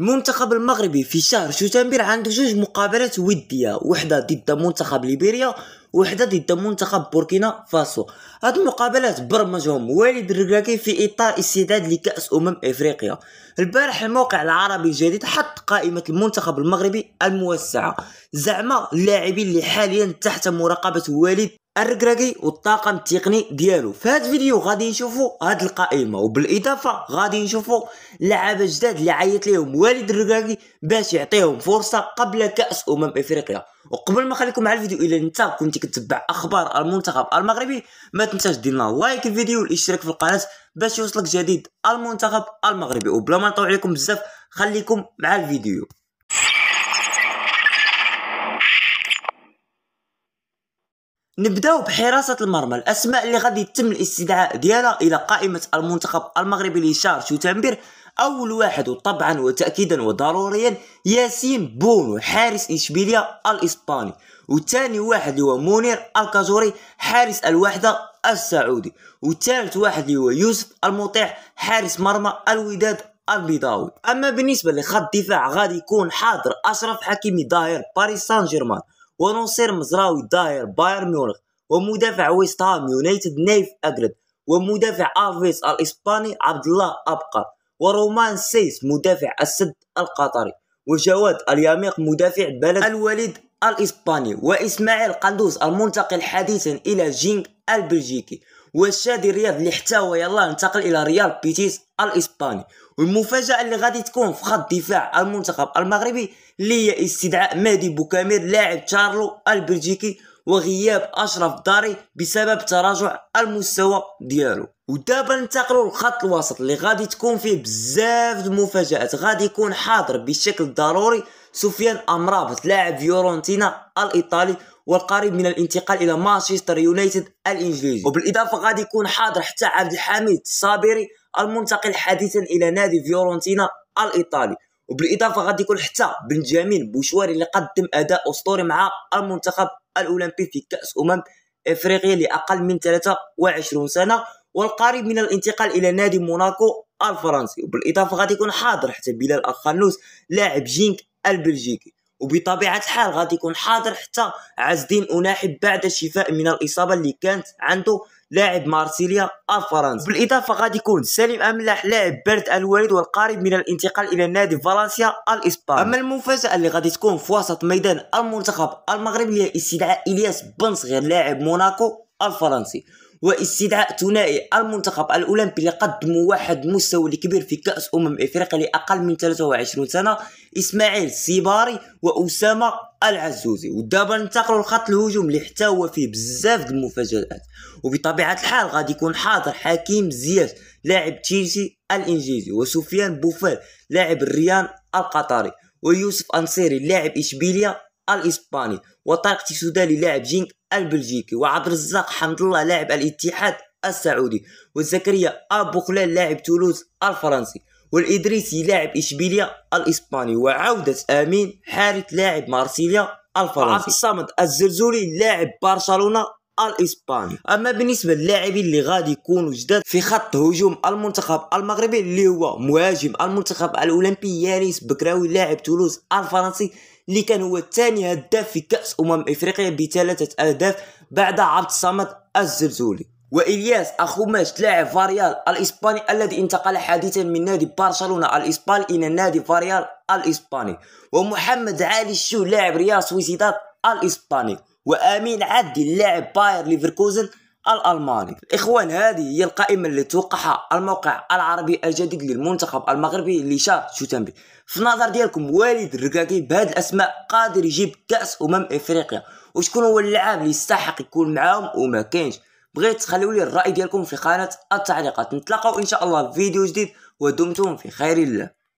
المنتخب المغربي في شهر شتنبر عنده جوج مقابلات وديه وحده ضد منتخب ليبيريا وحده ضد منتخب بوركينا فاسو هاد المقابلات برمجهم والد الركاكي في اطار استعداد لكاس امم افريقيا البارح الموقع العربي الجديد حط قائمه المنتخب المغربي الموسعه زعما اللاعبين اللي حاليا تحت مراقبه والد الركراكي والطاقم التقني ديالو في هذا الفيديو غادي نشوفوا هذه القائمه وبالاضافه غادي نشوفوا لعابه جداد اللي عيط ليهم والد الركراكي باش يعطيهم فرصه قبل كاس امم افريقيا وقبل ما نخليكم مع الفيديو الى انت كنت كتبع اخبار المنتخب المغربي ما تنساش دير لنا لايك الفيديو والاشتراك في القناه باش يوصلك جديد المنتخب المغربي وبلا ما نطول عليكم بزاف خليكم مع الفيديو نبداو بحراسة المرمى الأسماء اللي غادي يتم الاستدعاء ديالها إلى قائمة المنتخب المغربي لشهر شتنبر أول واحد وطبعا وتأكيدا وضروريا ياسين بونو حارس إشبيلية الإسباني وثاني واحد هو منير الكازوري حارس الوحدة السعودي وثالث واحد هو يوسف المطيع حارس مرمى الوداد البيضاوي اما بالنسبه لخط الدفاع غادي يكون حاضر اشرف حكيمي ظاهر باريس سان جيرمان ونصير مزراوي داير بايرن ميونخ ومدافع ويست هام يونايتد نايف أجرد ومدافع افيس الإسباني عبد الله أبقر ورومان سيس مدافع السد القطري وجواد اليميق مدافع بلد الوليد الإسباني وإسماعيل قندوس المنتقل حديثا إلى جينغ البلجيكي والشادي الرياض اللي حتى هو يلاه انتقل الى ريال بيتيس الاسباني والمفاجاه اللي غادي تكون في خط دفاع المنتخب المغربي اللي هي استدعاء مهدي بوكامير لاعب تشارلو البلجيكي وغياب اشرف داري بسبب تراجع المستوى ديالو ودابا ننتقلوا للخط الوسط اللي غادي تكون فيه بزاف المفاجات غادي يكون حاضر بشكل ضروري سفيان امرابط لاعب فيورنتينا الايطالي والقريب من الانتقال الى مانشستر يونايتد الانجليزي وبالاضافه غادي يكون حاضر حتى عبد الحميد الصابري المنتقل حديثا الى نادي فيورنتينا الايطالي وبالاضافه غادي يكون حتى بنجامين بوشواري اللي قدم اداء اسطوري مع المنتخب الاولمبي في كاس امم افريقيا لاقل من 23 سنه والقريب من الانتقال الى نادي موناكو الفرنسي وبالاضافه غادي يكون حاضر حتى بلال الخنوس لاعب جينك البلجيكي وبطبيعه الحال غادي يكون حاضر حتى عز الدين اناحب بعد الشفاء من الاصابه اللي كانت عنده لاعب مارسيليا الفرنسي بالاضافه غادي يكون سليم املاح لاعب برد الوليد والقريب من الانتقال الى نادي فالنسيا الاسباني اما المفاجاه اللي غادي تكون في وسط ميدان المنتخب المغربي هي استدعاء الياس بن صغير لاعب موناكو الفرنسي واستدعاء ثنائي المنتخب الاولمبي لقدم واحد مستوى كبير في كاس امم افريقيا لاقل من 23 سنه اسماعيل سيباري واسامه العزوزي ودابا ننتقلوا لخط الهجوم اللي حتى هو فيه بزاف د المفاجات وبطبيعه الحال غادي يكون حاضر حكيم زياش لاعب تشيلسي الانجليزي وسفيان بوفال لاعب الريان القطري ويوسف انصيري لاعب اشبيليه الاسباني وطارق تيسودالي لاعب جينك البلجيكي وعبد الرزاق حمد الله لاعب الاتحاد السعودي وزكريا ابو خلال لاعب تولوز الفرنسي والادريسي لاعب اشبيليا الاسباني وعوده امين حارث لاعب مارسيليا الفرنسي عبد الصمد الزرزولي لاعب برشلونه الاسباني اما بالنسبه للاعبين اللي غادي يكونوا جداد في خط هجوم المنتخب المغربي اللي هو مهاجم المنتخب الاولمبي يانيس بكراوي لاعب تولوز الفرنسي اللي كان هو الثاني هداف في كاس امم افريقيا بثلاثه اهداف بعد عبد الصمد الزلزولي وإلياس أخوماش لاعب فاريال الإسباني الذي انتقل حديثا من نادي برشلونة الإسباني إلى نادي فاريال الإسباني ومحمد علي الشو لاعب ريال سويسيداد الإسباني وامين عدي اللاعب باير ليفركوزن الالماني الاخوان هذه هي القائمه اللي توقعها الموقع العربي الجديد للمنتخب المغربي لشا شوتنبي في نظر ديالكم والد الركاكي بهاد الاسماء قادر يجيب كاس امم افريقيا وشكون هو اللاعب اللي يستحق يكون معاهم وما كاينش بغيت تخليو لي الراي ديالكم في قناه التعليقات نتلاقاو ان شاء الله في فيديو جديد ودمتم في خير الله